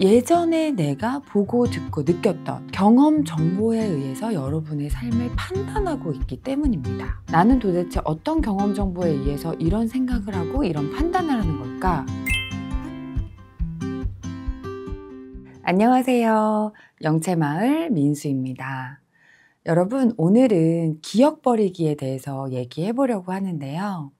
예전에 내가 보고 듣고 느꼈던 경험 정보에 의해서 여러분의 삶을 판단하고 있기 때문입니다. 나는 도대체 어떤 경험 정보에 의해서 이런 생각을 하고 이런 판단을 하는 걸까? 안녕하세요. 영채마을 민수입니다. 여러분, 오늘은 기억 버리기에 대해서 얘기해 보려고 하는데요.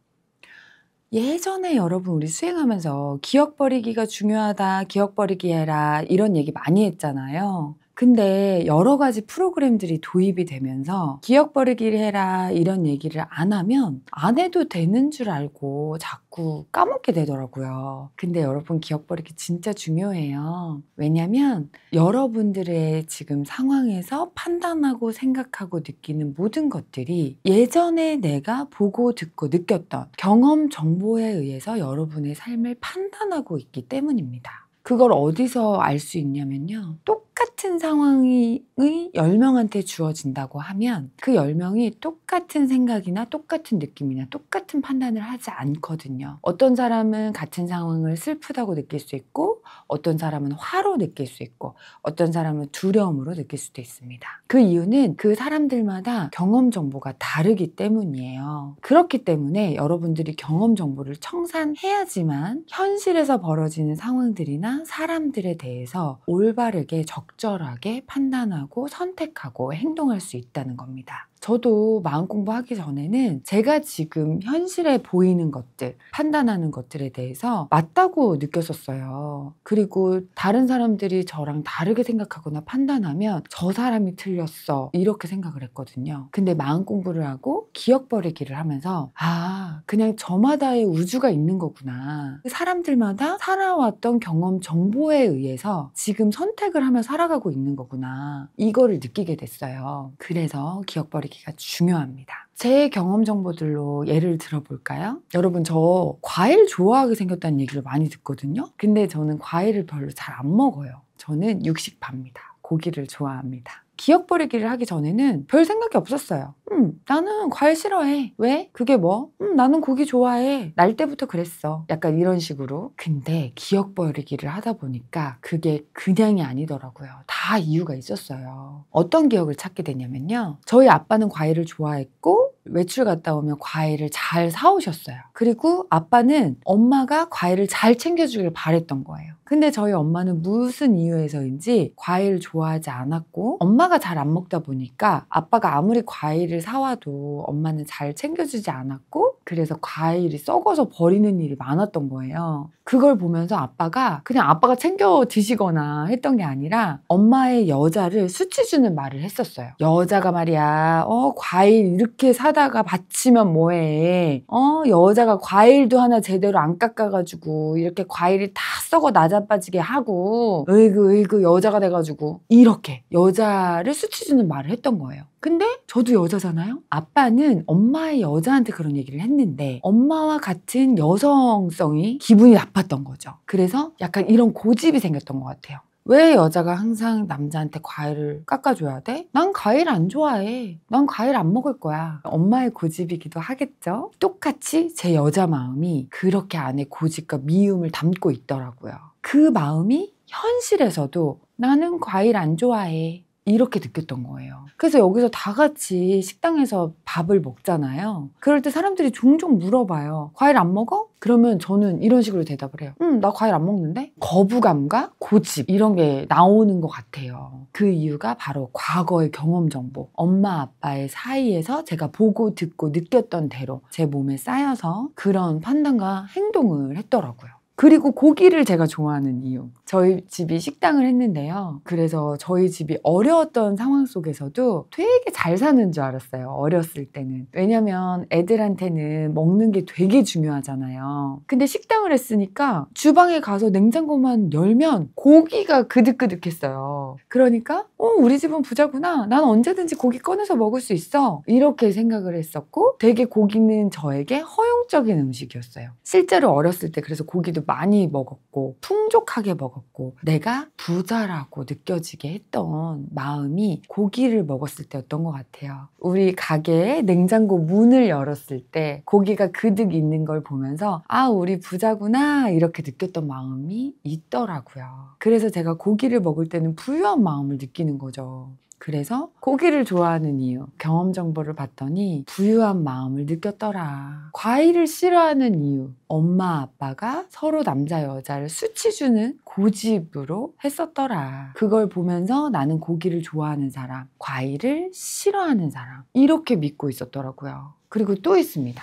예전에 여러분 우리 수행하면서 기억 버리기가 중요하다, 기억 버리기 해라 이런 얘기 많이 했잖아요. 근데 여러 가지 프로그램들이 도입이 되면서 기억 버리기를 해라 이런 얘기를 안 하면 안 해도 되는 줄 알고 자꾸 까먹게 되더라고요. 근데 여러분 기억 버리기 진짜 중요해요. 왜냐면 여러분들의 지금 상황에서 판단하고 생각하고 느끼는 모든 것들이 예전에 내가 보고 듣고 느꼈던 경험 정보에 의해서 여러분의 삶을 판단하고 있기 때문입니다. 그걸 어디서 알 수 있냐면요. 똑 똑같은 상황이 10명한테 주어진다고 하면 그 10명이 똑같은 생각이나 똑같은 느낌이나 똑같은 판단을 하지 않거든요. 어떤 사람은 같은 상황을 슬프다고 느낄 수 있고 어떤 사람은 화로 느낄 수 있고 어떤 사람은 두려움으로 느낄 수도 있습니다. 그 이유는 그 사람들마다 경험 정보가 다르기 때문이에요. 그렇기 때문에 여러분들이 경험 정보를 청산해야지만 현실에서 벌어지는 상황들이나 사람들에 대해서 올바르게 적절하게 판단하고 선택하고 행동할 수 있다는 겁니다. 저도 마음 공부하기 전에는 제가 지금 현실에 보이는 것들, 판단하는 것들에 대해서 맞다고 느꼈었어요. 그리고 다른 사람들이 저랑 다르게 생각하거나 판단하면 저 사람이 틀렸어. 이렇게 생각을 했거든요. 근데 마음 공부를 하고 기억 버리기를 하면서 아, 그냥 저마다의 우주가 있는 거구나. 그 사람들마다 살아왔던 경험 정보에 의해서 지금 선택을 하며 살아가고 있는 거구나. 이거를 느끼게 됐어요. 그래서 기억 버리 버리기가 중요합니다. 제 경험 정보들로 예를 들어볼까요? 여러분 저 과일 좋아하게 생겼다는 얘기를 많이 듣거든요. 근데 저는 과일을 별로 잘 안 먹어요. 저는 육식파입니다. 고기를 좋아합니다. 기억 버리기를 하기 전에는 별 생각이 없었어요. 음, 나는 과일 싫어해. 왜? 그게 뭐? 음, 나는 고기 좋아해. 날 때부터 그랬어. 약간 이런 식으로. 근데 기억 버리기를 하다 보니까 그게 그냥이 아니더라고요. 다 이유가 있었어요. 어떤 기억을 찾게 되냐면요. 저희 아빠는 과일을 좋아했고, 외출 갔다 오면 과일을 잘 사오셨어요. 그리고 아빠는 엄마가 과일을 잘 챙겨주길 바랬던 거예요. 근데 저희 엄마는 무슨 이유에서인지 과일을 좋아하지 않았고 엄마가 잘 안 먹다 보니까 아빠가 아무리 과일을 사와도 엄마는 잘 챙겨주지 않았고 그래서 과일이 썩어서 버리는 일이 많았던 거예요. 그걸 보면서 아빠가 그냥 아빠가 챙겨 드시거나 했던 게 아니라 엄마의 여자를 수치주는 말을 했었어요. 여자가 말이야, 어, 과일 이렇게 사다가 받치면 뭐해. 어, 여자가 과일도 하나 제대로 안 깎아가지고 이렇게 과일이 다 썩어 나자빠지게 하고, 으이그, 으이그, 여자가 돼가지고 이렇게 여자를 수치주는 말을 했던 거예요. 근데 저도 여자잖아요? 아빠는 엄마의 여자한테 그런 얘기를 했는데 엄마와 같은 여성성이 기분이 나빴던 거죠. 그래서 약간 이런 고집이 생겼던 것 같아요. 왜 여자가 항상 남자한테 과일을 깎아줘야 돼? 난 과일 안 좋아해. 난 과일 안 먹을 거야. 엄마의 고집이기도 하겠죠? 똑같이 제 여자 마음이 그렇게 안에 고집과 미움을 담고 있더라고요. 그 마음이 현실에서도 나는 과일 안 좋아해. 이렇게 느꼈던 거예요. 그래서 여기서 다 같이 식당에서 밥을 먹잖아요. 그럴 때 사람들이 종종 물어봐요. 과일 안 먹어? 그러면 저는 이런 식으로 대답을 해요. 응, 나 과일 안 먹는데? 거부감과 고집 이런 게 나오는 것 같아요. 그 이유가 바로 과거의 경험 정보, 엄마 아빠의 사이에서 제가 보고 듣고 느꼈던 대로 제 몸에 쌓여서 그런 판단과 행동을 했더라고요. 그리고 고기를 제가 좋아하는 이유. 저희 집이 식당을 했는데요. 그래서 저희 집이 어려웠던 상황 속에서도 되게 잘 사는 줄 알았어요. 어렸을 때는. 왜냐면 애들한테는 먹는 게 되게 중요하잖아요. 근데 식당을 했으니까 주방에 가서 냉장고만 열면 고기가 그득그득했어요. 그러니까, 어, 우리 집은 부자구나. 난 언제든지 고기 꺼내서 먹을 수 있어. 이렇게 생각을 했었고, 되게 고기는 저에게 허용적인 음식이었어요. 실제로 어렸을 때 그래서 고기도 많이 먹었고 풍족하게 먹었고 내가 부자라고 느껴지게 했던 마음이 고기를 먹었을 때였던 것 같아요. 우리 가게에 냉장고 문을 열었을 때 고기가 그득 있는 걸 보면서 아 우리 부자구나 이렇게 느꼈던 마음이 있더라고요. 그래서 제가 고기를 먹을 때는 부유한 마음을 느끼는 거죠. 그래서 고기를 좋아하는 이유 경험 정보를 봤더니 부유한 마음을 느꼈더라 과일을 싫어하는 이유 엄마 아빠가 서로 남자 여자를 수치주는 고집으로 했었더라 그걸 보면서 나는 고기를 좋아하는 사람 과일을 싫어하는 사람 이렇게 믿고 있었더라고요 그리고 또 있습니다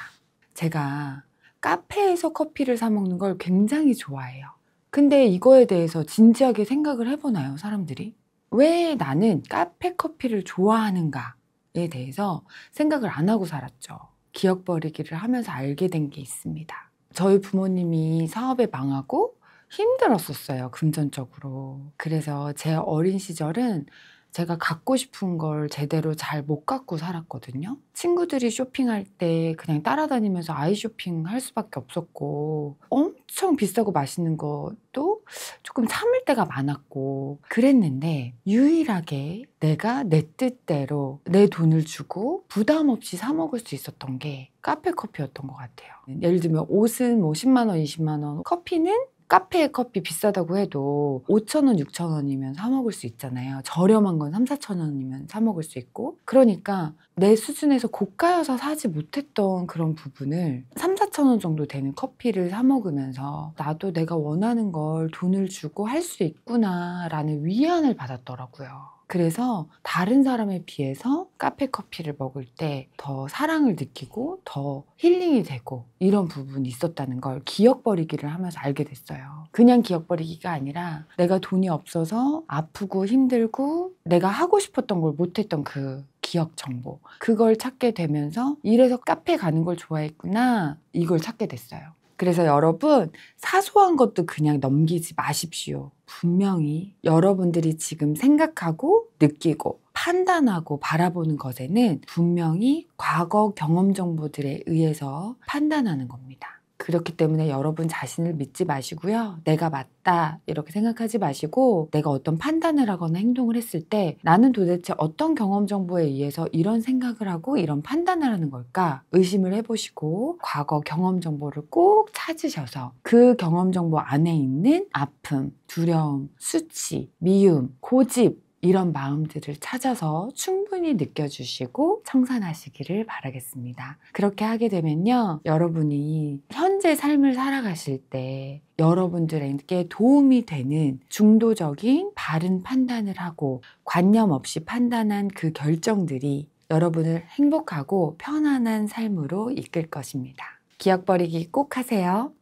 제가 카페에서 커피를 사 먹는 걸 굉장히 좋아해요 근데 이거에 대해서 진지하게 생각을 해보나요 사람들이 왜 나는 카페 커피를 좋아하는가에 대해서 생각을 안 하고 살았죠. 기억 버리기를 하면서 알게 된 게 있습니다. 저희 부모님이 사업에 망하고 힘들었었어요, 금전적으로. 그래서 제 어린 시절은 제가 갖고 싶은 걸 제대로 잘 못 갖고 살았거든요. 친구들이 쇼핑할 때 그냥 따라다니면서 아이 쇼핑 할 수밖에 없었고 엄청 비싸고 맛있는 것도 조금 참을 때가 많았고 그랬는데 유일하게 내가 내 뜻대로 내 돈을 주고 부담 없이 사 먹을 수 있었던 게 카페 커피였던 것 같아요. 예를 들면 옷은 뭐 10만 원, 20만 원, 커피는 카페 커피 비싸다고 해도 5천원 6천원이면 사 먹을 수 있잖아요. 저렴한 건 3, 4천원이면 사 먹을 수 있고 그러니까 내 수준에서 고가여서 사지 못했던 그런 부분을 3, 4천원 정도 되는 커피를 사 먹으면서 나도 내가 원하는 걸 돈을 주고 할 수 있구나 라는 위안을 받았더라고요. 그래서 다른 사람에 비해서 카페 커피를 먹을 때 더 사랑을 느끼고 더 힐링이 되고 이런 부분이 있었다는 걸 기억 버리기를 하면서 알게 됐어요. 그냥 기억 버리기가 아니라 내가 돈이 없어서 아프고 힘들고 내가 하고 싶었던 걸 못했던 그 기억 정보 그걸 찾게 되면서 이래서 카페 가는 걸 좋아했구나 이걸 찾게 됐어요. 그래서 여러분 사소한 것도 그냥 넘기지 마십시오. 분명히 여러분들이 지금 생각하고 느끼고 판단하고 바라보는 것에는 분명히 과거 경험 정보들에 의해서 판단하는 겁니다. 그렇기 때문에 여러분 자신을 믿지 마시고요. 내가 맞다 이렇게 생각하지 마시고 내가 어떤 판단을 하거나 행동을 했을 때 나는 도대체 어떤 경험 정보에 의해서 이런 생각을 하고 이런 판단을 하는 걸까 의심을 해보시고 과거 경험 정보를 꼭 찾으셔서 그 경험 정보 안에 있는 아픔, 두려움, 수치, 미움, 고집 이런 마음들을 찾아서 충분히 느껴주시고 청산하시기를 바라겠습니다. 그렇게 하게 되면요. 여러분이 현재 삶을 살아가실 때 여러분들에게 도움이 되는 중도적인 바른 판단을 하고 관념 없이 판단한 그 결정들이 여러분을 행복하고 편안한 삶으로 이끌 것입니다. 기억 버리기 꼭 하세요.